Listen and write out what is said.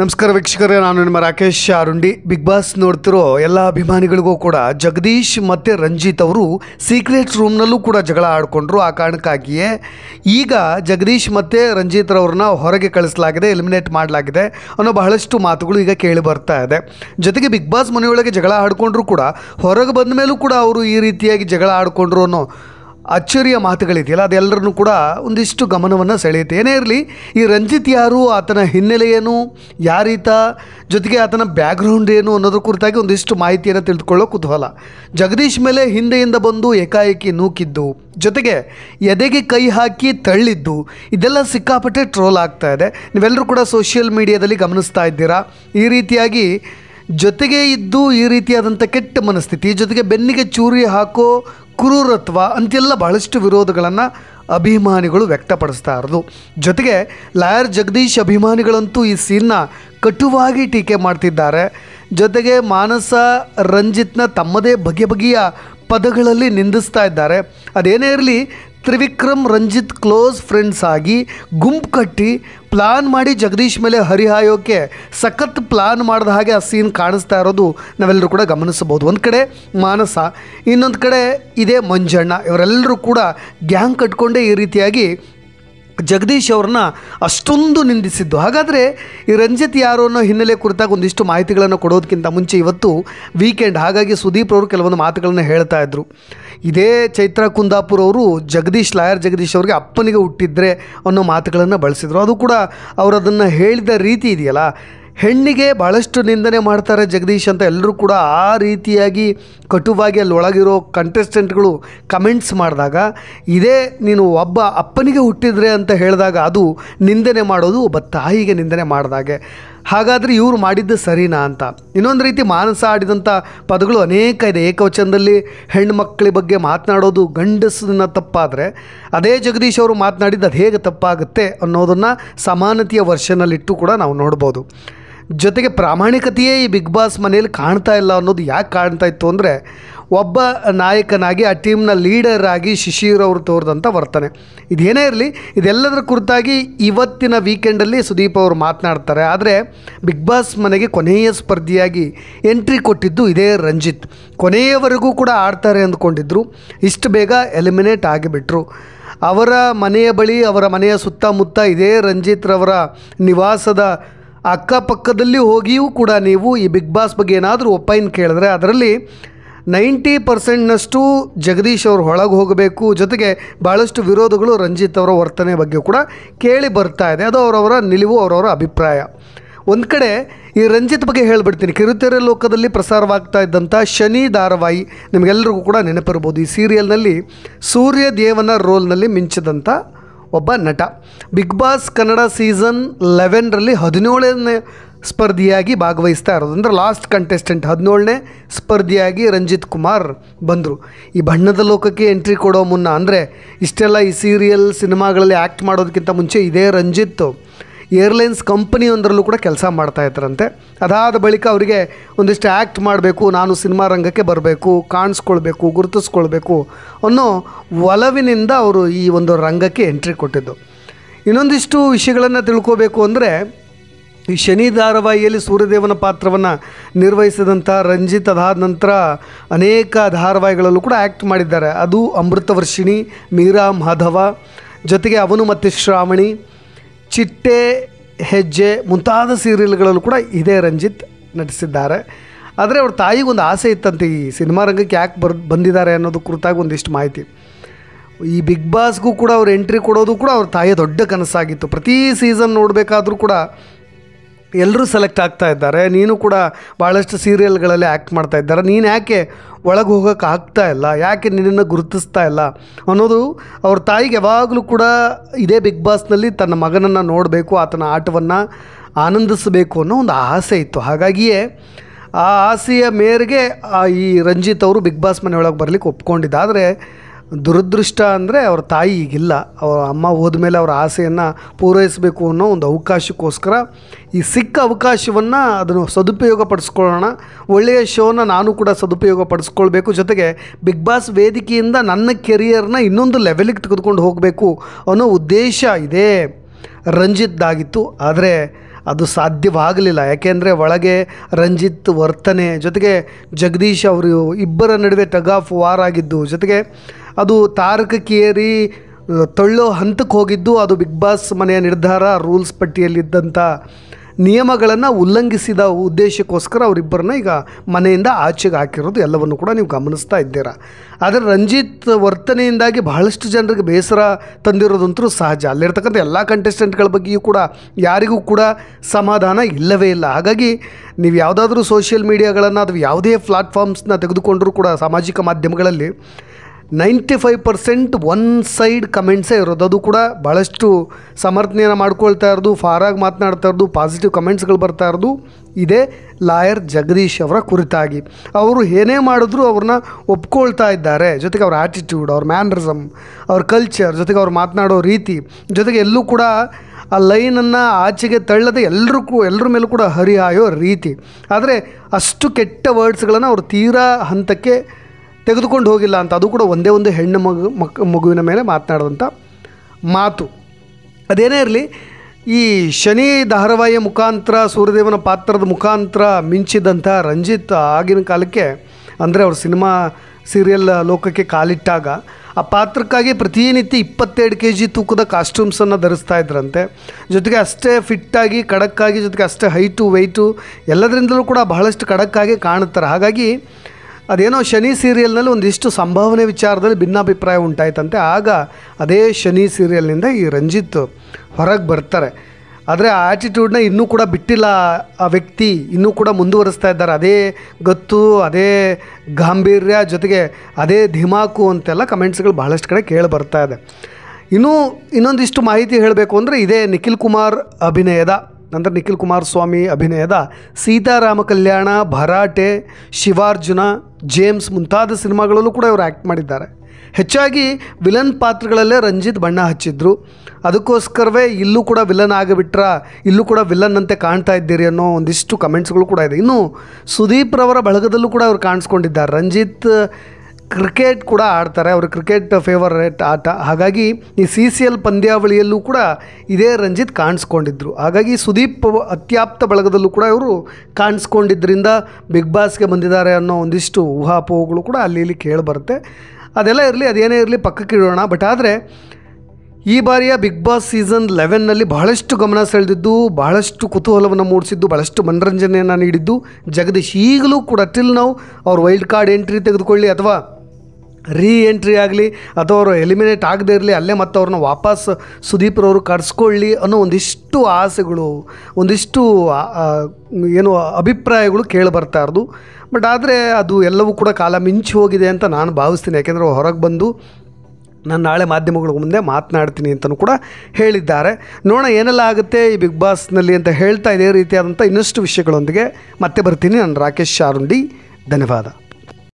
ನಮಸ್ಕಾರ ವೀಕ್ಷಕರೇ ನಾನು ನಿಮ್ಮ ರಾಕೇಶ್ ಅರುಂಡಿ ಬಿಗ್ ಬಾಸ್ ನೋಡ್ತಿರೋ ಎಲ್ಲ ಅಭಿಮಾನಿಗಳಿಗೂ ಕೂಡ ಜಗದೀಶ್ ಮತ್ತು ರಂಜಿತ್ ಅವರು ಸೀಕ್ರೆಟ್ ರೂಮ್ನಲ್ಲೂ ಕೂಡ ಜಗಳ ಆಡಿಕೊಂಡ್ರು ಆ ಕಾರಣಕ್ಕಾಗಿಯೇ ಈಗ ಜಗದೀಶ್ ಮತ್ತು ರಂಜಿತ್ ರವ್ರನ್ನ ಹೊರಗೆ ಕಳಿಸಲಾಗಿದೆ ಎಲಿಮಿನೇಟ್ ಮಾಡಲಾಗಿದೆ ಅನ್ನೋ ಬಹಳಷ್ಟು ಮಾತುಗಳು ಈಗ ಕೇಳಿ ಬರ್ತಾ ಇದೆ ಜೊತೆಗೆ ಬಿಗ್ ಬಾಸ್ ಮನೆಯೊಳಗೆ ಜಗಳ ಆಡಿಕೊಂಡ್ರು ಕೂಡ ಹೊರಗೆ ಬಂದ ಮೇಲೂ ಕೂಡ ಅವರು ಈ ರೀತಿಯಾಗಿ ಜಗಳ ಆಡಿಕೊಂಡ್ರು ಅನ್ನೋ ಅಚ್ಚರಿಯ ಮಾತುಗಳಿದೆಯಲ್ಲ ಅದೆಲ್ಲರನ್ನು ಕೂಡ ಒಂದಿಷ್ಟು ಗಮನವನ್ನು ಸೆಳೆಯುತ್ತೆ ಏನೇ ಇರಲಿ ಈ ರಂಜಿತ್ ಯಾರು ಆತನ ಹಿನ್ನೆಲೆಯೇನು ಯಾರೀತ ಜೊತೆಗೆ ಆತನ ಬ್ಯಾಕ್ಗ್ರೌಂಡ್ ಏನು ಅನ್ನೋದ್ರ ಕುರಿತಾಗಿ ಒಂದಿಷ್ಟು ಮಾಹಿತಿಯನ್ನು ತಿಳಿದುಕೊಳ್ಳೋ ಕುತೂಹಲ ಜಗದೀಶ್ ಮೇಲೆ ಹಿಂದೆಯಿಂದ ಬಂದು ಏಕಾಏಕಿ ನೂಕಿದ್ದು ಜೊತೆಗೆ ಎದೆಗೆ ಕೈ ಹಾಕಿ ತಳ್ಳಿದ್ದು ಇದೆಲ್ಲ ಸಿಕ್ಕಾಪಟ್ಟೆ ಟ್ರೋಲ್ ಆಗ್ತಾ ಇದೆ ನೀವೆಲ್ಲರೂ ಕೂಡ ಸೋಷಿಯಲ್ ಮೀಡಿಯಾದಲ್ಲಿ ಗಮನಿಸ್ತಾ ಇದ್ದೀರಾ ಈ ರೀತಿಯಾಗಿ ಜೊತೆಗೆ ಇದ್ದು ಈ ರೀತಿಯಾದಂಥ ಕೆಟ್ಟ ಮನಸ್ಥಿತಿ ಜೊತೆಗೆ ಬೆನ್ನಿಗೆ ಚೂರಿ ಹಾಕೋ ಕ್ರೂರತ್ವ ಅಂತೆಲ್ಲ ಬಹಳಷ್ಟು ವಿರೋಧಗಳನ್ನು ಅಭಿಮಾನಿಗಳು ವ್ಯಕ್ತಪಡಿಸ್ತಾ ಇರೋದು ಜೊತೆಗೆ ಲಾಯರ್ ಜಗದೀಶ್ ಅಭಿಮಾನಿಗಳಂತೂ ಈ ಸೀನ್ನ ಕಟುವಾಗಿ ಟೀಕೆ ಮಾಡ್ತಿದ್ದಾರೆ ಜೊತೆಗೆ ಮಾನಸ ರಂಜಿತ್ನ ತಮ್ಮದೇ ಬಗೆ ಬಗೆಯ ಪದಗಳಲ್ಲಿ ನಿಂದಿಸ್ತಾ ಇದ್ದಾರೆ ಅದೇನೇ ಇರಲಿ ತ್ರಿವಿಕ್ರಮ್ ರಂಜಿತ್ ಕ್ಲೋಸ್ ಫ್ರೆಂಡ್ಸ್ ಆಗಿ ಗುಂಪು ಕಟ್ಟಿ ಪ್ಲಾನ್ ಮಾಡಿ ಜಗದೀಶ್ ಮೇಲೆ ಹರಿಹಾಯೋಕೆ ಸಖತ್ ಪ್ಲಾನ್ ಮಾಡಿದ ಹಾಗೆ ಆ ಸೀನ್ ಕಾಣಿಸ್ತಾ ಇರೋದು ನಾವೆಲ್ಲರೂ ಕೂಡ ಗಮನಿಸಬಹುದು ಒಂದು ಕಡೆ ಮಾನಸ ಇನ್ನೊಂದು ಕಡೆ ಇದೇ ಮಂಜಣ್ಣ ಇವರೆಲ್ಲರೂ ಕೂಡ ಗ್ಯಾಂಗ್ ಕಟ್ಕೊಂಡೇ ಈ ರೀತಿಯಾಗಿ ಜಗದೀಶ್ ಅವ್ರನ್ನ ಅಷ್ಟೊಂದು ನಿಂದಿಸಿದ್ದು ಹಾಗಾದರೆ ಈ ರಂಜಿತ್ ಯಾರು ಅನ್ನೋ ಹಿನ್ನೆಲೆ ಕುರಿತಾಗ ಒಂದಿಷ್ಟು ಮಾಹಿತಿಗಳನ್ನು ಕೊಡೋದಕ್ಕಿಂತ ಮುಂಚೆ ಇವತ್ತು ವೀಕೆಂಡ್ ಹಾಗಾಗಿ ಸುದೀಪ್ ಅವರು ಕೆಲವೊಂದು ಮಾತುಗಳನ್ನು ಹೇಳ್ತಾ ಇದ್ದರು ಇದೇ ಚೈತ್ರ ಕುಂದಾಪುರ ಅವರು ಜಗದೀಶ್ ಲಾಯರ್ ಜಗದೀಶ್ ಅವ್ರಿಗೆ ಅಪ್ಪನಿಗೆ ಹುಟ್ಟಿದ್ರೆ ಅನ್ನೋ ಮಾತುಗಳನ್ನು ಬಳಸಿದರು ಅದು ಕೂಡ ಅವರದನ್ನು ಹೇಳಿದ ರೀತಿ ಇದೆಯಲ್ಲ ಹೆಣ್ಣಿಗೆ ಭಾಳಷ್ಟು ನಿಂದನೆ ಮಾಡ್ತಾರೆ ಜಗದೀಶ್ ಅಂತ ಎಲ್ಲರೂ ಕೂಡ ಆ ರೀತಿಯಾಗಿ ಕಟುವಾಗಿ ಅಲ್ಲಿ ಒಳಗಿರೋ ಕಂಟೆಸ್ಟೆಂಟ್ಗಳು ಕಮೆಂಟ್ಸ್ ಮಾಡಿದಾಗ ಇದೇ ನೀನು ಒಬ್ಬ ಅಪ್ಪನಿಗೆ ಹುಟ್ಟಿದ್ರೆ ಅಂತ ಹೇಳಿದಾಗ ಅದು ನಿಂದನೆ ಮಾಡೋದು ಒಬ್ಬ ತಾಯಿಗೆ ನಿಂದನೆ ಮಾಡಿದಾಗೆ ಹಾಗಾದರೆ ಇವರು ಮಾಡಿದ್ದು ಸರಿನಾ ಅಂತ ಇನ್ನೊಂದು ರೀತಿ ಮಾನಸ ಆಡಿದಂಥ ಪದಗಳು ಅನೇಕ ಇದೆ ಏಕವಚನದಲ್ಲಿ ಹೆಣ್ಣು ಮಕ್ಕಳ ಬಗ್ಗೆ ಮಾತನಾಡೋದು ಗಂಡಸನ್ನ ತಪ್ಪಾದರೆ ಅದೇ ಜಗದೀಶ್ ಅವರು ಮಾತನಾಡಿದ್ದು ಅದು ಹೇಗೆ ತಪ್ಪಾಗುತ್ತೆ ಅನ್ನೋದನ್ನು ಸಮಾನತೆಯ ವರ್ಷನಲ್ಲಿಟ್ಟು ಕೂಡ ನಾವು ನೋಡ್ಬೋದು ಜೊತೆಗೆ ಪ್ರಾಮಾಣಿಕತೆಯೇ ಈ ಬಿಗ್ ಬಾಸ್ ಮನೆಯಲ್ಲಿ ಕಾಣ್ತಾ ಇಲ್ಲ ಅನ್ನೋದು ಯಾಕೆ ಕಾಣ್ತಾ ಇತ್ತು ಅಂದರೆ ಒಬ್ಬ ನಾಯಕನಾಗಿ ಆ ಟೀಮ್ನ ಲೀಡರ್ ಆಗಿ ಶಿಶಿರ್ ಅವರು ತೋರಿದಂಥ ವರ್ತನೆ ಇದೇನೇ ಇರಲಿ ಇದೆಲ್ಲದರ ಕುರಿತಾಗಿ ಇವತ್ತಿನ ವೀಕೆಂಡಲ್ಲಿ ಸುದೀಪ್ ಅವರು ಮಾತನಾಡ್ತಾರೆ ಆದರೆ ಬಿಗ್ ಬಾಸ್ ಮನೆಗೆ ಕೊನೆಯ ಸ್ಪರ್ಧಿಯಾಗಿ ಎಂಟ್ರಿ ಕೊಟ್ಟಿದ್ದು ಇದೇ ರಂಜಿತ್ ಕೊನೆಯವರೆಗೂ ಕೂಡ ಆಡ್ತಾರೆ ಅಂದ್ಕೊಂಡಿದ್ದರು ಇಷ್ಟು ಬೇಗ ಎಲಿಮಿನೇಟ್ ಆಗಿಬಿಟ್ರು ಅವರ ಮನೆಯ ಬಳಿ ಅವರ ಮನೆಯ ಸುತ್ತಮುತ್ತ ಇದೇ ರಂಜಿತ್ರವರ ನಿವಾಸದ ಅಕ್ಕಪಕ್ಕದಲ್ಲಿ ಹೋಗಿಯೂ ಕೂಡ ನೀವು ಈ ಬಿಗ್ ಬಾಸ್ ಬಗ್ಗೆ ಏನಾದರೂ ಒಪ್ಪೈನ್ ಕೇಳಿದ್ರೆ ಅದರಲ್ಲಿ ನೈಂಟಿ ಪರ್ಸೆಂಟ್ನಷ್ಟು ಜಗದೀಶ್ ಅವರು ಒಳಗೆ ಹೋಗಬೇಕು ಜೊತೆಗೆ ಭಾಳಷ್ಟು ವಿರೋಧಗಳು ರಂಜಿತ್ ಅವರ ವರ್ತನೆ ಬಗ್ಗೆ ಕೂಡ ಕೇಳಿ ಬರ್ತಾ ಇದೆ ಅದು ಅವರವರ ನಿಲುವು ಅವರವರ ಅಭಿಪ್ರಾಯ ಒಂದು ಕಡೆ ಈ ರಂಜಿತ್ ಬಗ್ಗೆ ಹೇಳಿಬಿಡ್ತೀನಿ ಕಿರುತೆರೆ ಲೋಕದಲ್ಲಿ ಪ್ರಸಾರವಾಗ್ತಾ ಇದ್ದಂಥ ಶನಿ ಧಾರಾವಾಹಿ ನಿಮಗೆಲ್ಲರಿಗೂ ಕೂಡ ನೆನಪಿರ್ಬೋದು ಈ ಸೀರಿಯಲ್ನಲ್ಲಿ ಸೂರ್ಯ ದೇವನ ರೋಲ್ನಲ್ಲಿ ಮಿಂಚಿದಂಥ ಒಬ್ಬ ನಟ ಬಿಗ್ ಬಾಸ್ ಕನ್ನಡ ಸೀಸನ್ ಲೆವೆನ್ರಲ್ಲಿ ಹದಿನೇಳನೇ ಸ್ಪರ್ಧಿಯಾಗಿ ಭಾಗವಹಿಸ್ತಾ ಇರೋದು ಅಂದರೆ ಲಾಸ್ಟ್ ಕಂಟೆಸ್ಟೆಂಟ್ ಹದಿನೇಳನೇ ಸ್ಪರ್ಧಿಯಾಗಿ ರಂಜಿತ್ ಕುಮಾರ್ ಬಂದರು ಈ ಬಣ್ಣದ ಲೋಕಕ್ಕೆ ಎಂಟ್ರಿ ಕೊಡೋ ಮುನ್ನ ಅಂದರೆ ಇಷ್ಟೆಲ್ಲ ಈ ಸೀರಿಯಲ್ ಸಿನಿಮಾಗಳಲ್ಲಿ ಆ್ಯಕ್ಟ್ ಮಾಡೋದಕ್ಕಿಂತ ಮುಂಚೆ ಇದೇ ರಂಜಿತ್ ಏರ್ಲೈನ್ಸ್ ಕಂಪನಿಯೊಂದರಲ್ಲೂ ಕೂಡ ಕೆಲಸ ಮಾಡ್ತಾ ಇದ್ರಂತೆ ಅದಾದ ಬಳಿಕ ಅವರಿಗೆ ಒಂದಿಷ್ಟು ಆ್ಯಕ್ಟ್ ಮಾಡಬೇಕು ನಾನು ಸಿನಿಮಾ ರಂಗಕ್ಕೆ ಬರಬೇಕು ಕಾಣಿಸ್ಕೊಳ್ಬೇಕು ಗುರುತಿಸ್ಕೊಳ್ಬೇಕು ಅನ್ನೋ ಒಲವಿನಿಂದ ಅವರು ಈ ಒಂದು ರಂಗಕ್ಕೆ ಎಂಟ್ರಿ ಕೊಟ್ಟಿದ್ದು ಇನ್ನೊಂದಿಷ್ಟು ವಿಷಯಗಳನ್ನು ತಿಳ್ಕೋಬೇಕು ಅಂದರೆ ಈ ಶನಿ ಧಾರಾವಾಹಿಯಲ್ಲಿ ಸೂರ್ಯದೇವನ ಪಾತ್ರವನ್ನು ನಿರ್ವಹಿಸಿದಂಥ ರಂಜಿತ್ ಅದಾದ ನಂತರ ಅನೇಕ ಧಾರಾವಾಹಿಗಳಲ್ಲೂ ಕೂಡ ಆ್ಯಕ್ಟ್ ಮಾಡಿದ್ದಾರೆ ಅದು ಅಮೃತವರ್ಷಿಣಿ ಮೀರಾ ಮಾಧವ ಜೊತೆಗೆ ಅವನು ಮತ್ತು ಶ್ರಾವಣಿ ಚಿಟ್ಟೆ ಹೆಜ್ಜೆ ಮುಂತಾದ ಸೀರಿಯಲ್ಗಳಲ್ಲೂ ಕೂಡ ಇದೇ ರಂಜಿತ್ ನಟಿಸಿದ್ದಾರೆ ಆದರೆ ಅವ್ರ ತಾಯಿಗೊಂದು ಆಸೆ ಇತ್ತಂತೆ ಈ ಸಿನಿಮಾ ರಂಗಕ್ಕೆ ಯಾಕೆ ಬರ್ ಬಂದಿದ್ದಾರೆ ಅನ್ನೋದು ಕುರಿತಾಗಿ ಒಂದಿಷ್ಟು ಮಾಹಿತಿ ಈ ಬಿಗ್ ಬಾಸ್ಗೂ ಕೂಡ ಅವ್ರು ಎಂಟ್ರಿ ಕೊಡೋದು ಕೂಡ ಅವ್ರ ತಾಯಿಯ ದೊಡ್ಡ ಕನಸಾಗಿತ್ತು ಪ್ರತಿ ಸೀಸನ್ ನೋಡಬೇಕಾದ್ರೂ ಕೂಡ ಎಲ್ಲರೂ ಸೆಲೆಕ್ಟ್ ಆಗ್ತಾ ಇದ್ದಾರೆ ನೀನು ಕೂಡ ಭಾಳಷ್ಟು ಸೀರಿಯಲ್ಗಳಲ್ಲಿ ಆ್ಯಕ್ಟ್ ಮಾಡ್ತಾ ಇದ್ದಾರೆ ನೀನು ಯಾಕೆ ಒಳಗೆ ಹೋಗೋಕೆ ಆಗ್ತಾ ಇಲ್ಲ ಯಾಕೆ ನಿನ್ನನ್ನು ಗುರುತಿಸ್ತಾ ಇಲ್ಲ ಅನ್ನೋದು ಅವ್ರ ತಾಯಿಗೆ ಯಾವಾಗಲೂ ಕೂಡ ಇದೇ ಬಿಗ್ ಬಾಸ್ನಲ್ಲಿ ತನ್ನ ಮಗನನ್ನು ನೋಡಬೇಕು ಆತನ ಆಟವನ್ನು ಆನಂದಿಸಬೇಕು ಅನ್ನೋ ಒಂದು ಆಸೆ ಇತ್ತು ಹಾಗಾಗಿಯೇ ಆ ಆಸೆಯ ಮೇರೆಗೆ ಈ ರಂಜಿತ್ ಅವರು ಬಿಗ್ ಬಾಸ್ ಮನೆಯೊಳಗೆ ಬರಲಿಕ್ಕೆ ಒಪ್ಕೊಂಡಿದ್ದಾದರೆ ದುರದೃಷ್ಟ ಅಂದರೆ ಅವ್ರ ತಾಯಿ ಈಗಿಲ್ಲ ಅವರ ಅಮ್ಮ ಹೋದ್ಮೇಲೆ ಅವರ ಆಸೆಯನ್ನು ಪೂರೈಸಬೇಕು ಅನ್ನೋ ಒಂದು ಅವಕಾಶಕ್ಕೋಸ್ಕರ ಈ ಸಿಕ್ಕ ಅವಕಾಶವನ್ನು ಅದನ್ನು ಸದುಪಯೋಗ ಪಡಿಸ್ಕೊಳ್ಳೋಣ ಒಳ್ಳೆಯ ಶೋನ ನಾನು ಕೂಡ ಸದುಪಯೋಗ ಪಡಿಸ್ಕೊಳ್ಬೇಕು ಜೊತೆಗೆ ಬಿಗ್ ಬಾಸ್ ವೇದಿಕೆಯಿಂದ ನನ್ನ ಕೆರಿಯರ್ನ ಇನ್ನೊಂದು ಲೆವೆಲಿಗೆ ತೆಗೆದುಕೊಂಡು ಹೋಗಬೇಕು ಅನ್ನೋ ಉದ್ದೇಶ ಇದೇ ರಂಜಿತ್ದಾಗಿತ್ತು ಆದರೆ ಅದು ಸಾಧ್ಯವಾಗಲಿಲ್ಲ ಯಾಕೆಂದರೆ ಒಳಗೆ ರಂಜಿತ್ ವರ್ತನೆ ಜೊತೆಗೆ ಜಗದೀಶ್ ಅವರು ಇಬ್ಬರ ನಡುವೆ ಟಗ್ ಆಫ್ ವಾರ್ ಆಗಿದ್ದು ಜೊತೆಗೆ ಅದು ತಾರಕಕ್ಕೇರಿ ತಳ್ಳೋ ಹಂತಕ್ಕೆ ಹೋಗಿದ್ದು ಅದು ಬಿಗ್ ಬಾಸ್ ಮನೆಯ ನಿರ್ಧಾರ ರೂಲ್ಸ್ ಪಟ್ಟಿಯಲ್ಲಿದ್ದಂಥ ನಿಯಮಗಳನ್ನು ಉಲ್ಲಂಘಿಸಿದ ಉದ್ದೇಶಕ್ಕೋಸ್ಕರ ಅವರಿಬ್ಬರನ್ನ ಈಗ ಮನೆಯಿಂದ ಆಚೆಗೆ ಹಾಕಿರೋದು ಎಲ್ಲವನ್ನು ಕೂಡ ನೀವು ಗಮನಿಸ್ತಾ ಇದ್ದೀರಾ ಆದರೆ ರಂಜಿತ್ ವರ್ತನೆಯಿಂದಾಗಿ ಬಹಳಷ್ಟು ಜನರಿಗೆ ಬೇಸರ ತಂದಿರೋದಂತರೂ ಸಹಜ ಅಲ್ಲಿರ್ತಕ್ಕಂಥ ಎಲ್ಲ ಕಂಟೆಸ್ಟೆಂಟ್ಗಳ ಬಗ್ಗೆಯೂ ಕೂಡ ಯಾರಿಗೂ ಕೂಡ ಸಮಾಧಾನ ಇಲ್ಲವೇ ಇಲ್ಲ ಹಾಗಾಗಿ ನೀವು ಯಾವುದಾದ್ರೂ ಸೋಷಿಯಲ್ ಮೀಡಿಯಾಗಳನ್ನು ಅಥವಾ ಯಾವುದೇ ಪ್ಲಾಟ್ಫಾರ್ಮ್ಸ್ನ ತೆಗೆದುಕೊಂಡರೂ ಕೂಡ ಸಾಮಾಜಿಕ ಮಾಧ್ಯಮಗಳಲ್ಲಿ ninety five percent one side ಕಮೆಂಟ್ಸೇ ಇರೋದು ಅದು ಕೂಡ ಭಾಳಷ್ಟು ಸಮರ್ಥನೆಯನ್ನು ಮಾಡ್ಕೊಳ್ತಾ ಇರೋದು ಫಾರಾಗಿ ಮಾತನಾಡ್ತಾ ಇರೋದು ಪಾಸಿಟಿವ್ ಕಮೆಂಟ್ಸ್ಗಳು ಬರ್ತಾ ಇರೋದು ಇದೇ ಲಾಯರ್ ಜಗದೀಶ್ ಅವರ ಕುರಿತಾಗಿ ಅವರು ಏನೇ ಮಾಡಿದ್ರು ಅವ್ರನ್ನ ಒಪ್ಕೊಳ್ತಾ ಇದ್ದಾರೆ ಜೊತೆಗೆ ಅವ್ರ ಆ್ಯಟಿಟ್ಯೂಡ್ ಅವ್ರ ಮ್ಯಾನರಿಸಮ್ ಅವ್ರ ಕಲ್ಚರ್ ಜೊತೆಗೆ ಅವ್ರು ಮಾತನಾಡೋ ರೀತಿ ಜೊತೆಗೆ ಎಲ್ಲೂ ಕೂಡ ಆ ಲೈನನ್ನು ಆಚೆಗೆ ತಳ್ಳದೆ ಎಲ್ಲರೂ ಎಲ್ಲರ ಮೇಲೂ ಕೂಡ ಹರಿಹಾಯೋ ರೀತಿ ಆದರೆ ಅಷ್ಟು ಕೆಟ್ಟ ವರ್ಡ್ಸ್ಗಳನ್ನು ಅವರು ತೀರಾ ಹಂತಕ್ಕೆ ತೆಗೆದುಕೊಂಡು ಹೋಗಿಲ್ಲ ಅಂತ ಅದು ಕೂಡ ಒಂದೇ ಒಂದು ಹೆಣ್ಣು ಮಗು ಮಕ್ ಮಗುವಿನ ಮೇಲೆ ಮಾತನಾಡುವಂಥ ಮಾತು ಅದೇನೇ ಇರಲಿ ಈ ಶನಿ ಧಾರಾವಾಹಿಯ ಮುಖಾಂತರ ಸೂರ್ಯದೇವನ ಪಾತ್ರದ ಮುಖಾಂತರ ಮಿಂಚಿದಂಥ ರಂಜಿತ್ ಆಗಿನ ಕಾಲಕ್ಕೆ ಅಂದರೆ ಅವರು ಸಿನಿಮಾ ಸೀರಿಯಲ್ ಲೋಕಕ್ಕೆ ಕಾಲಿಟ್ಟಾಗ ಆ ಪಾತ್ರಕ್ಕಾಗಿ ಪ್ರತಿನಿತ್ಯ ಇಪ್ಪತ್ತೆರಡು ಕೆ ಜಿ ತೂಕದ ಕಾಸ್ಟ್ಯೂಮ್ಸನ್ನು ಧರಿಸ್ತಾ ಇದ್ರಂತೆ ಜೊತೆಗೆ ಅಷ್ಟೇ ಫಿಟ್ಟಾಗಿ ಖಡಕ್ಕಾಗಿ ಜೊತೆಗೆ ಅಷ್ಟೇ ಹೈಟು ವೆಯ್ಟು ಎಲ್ಲದರಿಂದಲೂ ಕೂಡ ಬಹಳಷ್ಟು ಖಡಕ್ಕಾಗಿ ಕಾಣುತ್ತಾರೆ ಹಾಗಾಗಿ ಅದೇನೋ ಶನಿ ಸೀರಿಯಲ್ನಲ್ಲಿ ಒಂದಿಷ್ಟು ಸಂಭಾವನೆ ವಿಚಾರದಲ್ಲಿ ಭಿನ್ನಾಭಿಪ್ರಾಯ ಉಂಟಾಯ್ತಂತೆ ಆಗ ಅದೇ ಶನಿ ಸೀರಿಯಲ್ನಿಂದ ಈ ರಂಜಿತ್ ಹೊರಗೆ ಬರ್ತಾರೆ ಆದರೆ ಆ ಆ್ಯಟಿಟ್ಯೂಡ್ನ ಇನ್ನೂ ಕೂಡ ಬಿಟ್ಟಿಲ್ಲ ಆ ವ್ಯಕ್ತಿ ಇನ್ನೂ ಕೂಡ ಮುಂದುವರಿಸ್ತಾ ಇದ್ದಾರೆ ಅದೇ ಗತ್ತು ಅದೇ ಗಾಂಭೀರ್ಯ ಜೊತೆಗೆ ಅದೇ ಧಿಮಾಕು ಅಂತೆಲ್ಲ ಕಮೆಂಟ್ಸ್ಗಳು ಬಹಳಷ್ಟು ಕಡೆ ಕೇಳಿ ಬರ್ತಾ ಇದೆ ಇನ್ನೂ ಇನ್ನೊಂದಿಷ್ಟು ಮಾಹಿತಿ ಹೇಳಬೇಕು ಅಂದರೆ ಇದೇ ನಿಖಿಲ್ ಕುಮಾರ್ ಅಭಿನಯದ ನಂತರ ನಿಖಿಲ್ ಕುಮಾರಸ್ವಾಮಿ ಅಭಿನಯದ ಸೀತಾರಾಮ ಕಲ್ಯಾಣ ಭರಾಟೆ ಶಿವಾರ್ಜುನ ಜೇಮ್ಸ್ ಮುಂತಾದ ಸಿನಿಮಾಗಳಲ್ಲೂ ಕೂಡ ಇವರು ಆ್ಯಕ್ಟ್ ಮಾಡಿದ್ದಾರೆ ಹೆಚ್ಚಾಗಿ ವಿಲನ್ ಪಾತ್ರಗಳಲ್ಲೇ ರಂಜಿತ್ ಬಣ್ಣ ಹಚ್ಚಿದ್ರು ಅದಕ್ಕೋಸ್ಕರವೇ ಇಲ್ಲೂ ಕೂಡ ವಿಲನ್ ಆಗಿಬಿಟ್ರ ಇಲ್ಲೂ ಕೂಡ ವಿಲನ್ ಅಂತೆ ಕಾಣ್ತಾ ಇದ್ದೀರಿ ಅನ್ನೋ ಒಂದಿಷ್ಟು ಕಮೆಂಟ್ಸ್ಗಳು ಕೂಡ ಇದೆ ಇನ್ನು ಸುದೀಪ್ ಬಳಗದಲ್ಲೂ ಕೂಡ ಅವರು ಕಾಣಿಸ್ಕೊಂಡಿದ್ದಾರೆ ರಂಜಿತ್ ಕ್ರಿಕೆಟ್ ಕೂಡ ಆಡ್ತಾರೆ ಅವರು ಕ್ರಿಕೆಟ್ ಫೇವರೇಟ್ ಆಟ ಹಾಗಾಗಿ ಈ ಸಿ ಸಿ ಎಲ್ ಪಂದ್ಯಾವಳಿಯಲ್ಲೂ ಕೂಡ ಇದೇ ರಂಜಿತ್ ಕಾಣಿಸ್ಕೊಂಡಿದ್ರು ಹಾಗಾಗಿ ಸುದೀಪ್ ಅತ್ಯಾಪ್ತ ಬಳಗದಲ್ಲೂ ಕೂಡ ಇವರು ಕಾಣಿಸ್ಕೊಂಡಿದ್ದರಿಂದ ಬಿಗ್ ಬಾಸ್ಗೆ ಬಂದಿದ್ದಾರೆ ಅನ್ನೋ ಒಂದಿಷ್ಟು ಊಹಾಪೋಹಗಳು ಕೂಡ ಅಲ್ಲಿ ಇಲ್ಲಿ ಕೇಳಿಬರುತ್ತೆ ಅದೆಲ್ಲ ಇರಲಿ ಅದೇನೇ ಇರಲಿ ಪಕ್ಕಕ್ಕೆ ಇಡೋಣ ಬಟ್ ಆದರೆ ಈ ಬಾರಿಯ ಬಿಗ್ ಬಾಸ್ ಸೀಸನ್ ಲೆವೆನ್ನಲ್ಲಿ ಬಹಳಷ್ಟು ಗಮನ ಸೆಳೆದಿದ್ದು ಬಹಳಷ್ಟು ಕುತೂಹಲವನ್ನು ಮೂಡಿಸಿದ್ದು ಬಹಳಷ್ಟು ಮನರಂಜನೆಯನ್ನು ನೀಡಿದ್ದು ಜಗದೀಶ್ ಈಗಲೂ ಕೂಡ ಟಿಲ್ ನಾವು ಅವ್ರ ವೈಲ್ಡ್ ಕಾರ್ಡ್ ಎಂಟ್ರಿ ತೆಗೆದುಕೊಳ್ಳಿ ಅಥವಾ ರೀ ಎಂಟ್ರಿ ಆಗಲಿ ಅಥವಾ ಅವರು ಎಲಿಮಿನೇಟ್ ಆಗದೇ ಇರಲಿ ಅಲ್ಲೇ ಮತ್ತೆ ಅವ್ರನ್ನ ವಾಪಸ್ ಸುದೀಪ್ರವರು ಕರೆಸ್ಕೊಳ್ಳಿ ಅನ್ನೋ ಒಂದಿಷ್ಟು ಆಸೆಗಳು ಒಂದಿಷ್ಟು ಏನು ಅಭಿಪ್ರಾಯಗಳು ಕೇಳಿ ಬರ್ತಾ ಇರೋದು ಬಟ್ ಆದರೆ ಅದು ಎಲ್ಲವೂ ಕೂಡ ಕಾಲ ಮಿಂಚು ಹೋಗಿದೆ ಅಂತ ನಾನು ಭಾವಿಸ್ತೀನಿ ಯಾಕೆಂದರೆ ಹೊರಗೆ ಬಂದು ನಾನು ನಾಳೆ ಮಾಧ್ಯಮಗಳ ಮುಂದೆ ಮಾತನಾಡ್ತೀನಿ ಅಂತಲೂ ಕೂಡ ಹೇಳಿದ್ದಾರೆ ನೋಡೋಣ ಏನೆಲ್ಲ ಆಗುತ್ತೆ ಈ ಬಿಗ್ ಬಾಸ್ನಲ್ಲಿ ಅಂತ ಹೇಳ್ತಾ ಇದೇ ರೀತಿಯಾದಂಥ ಇನ್ನಷ್ಟು ವಿಷಯಗಳೊಂದಿಗೆ ಮತ್ತೆ ಬರ್ತೀನಿ ನಾನು ರಾಕೇಶ್ ಶಾರುಂಡಿ ಧನ್ಯವಾದ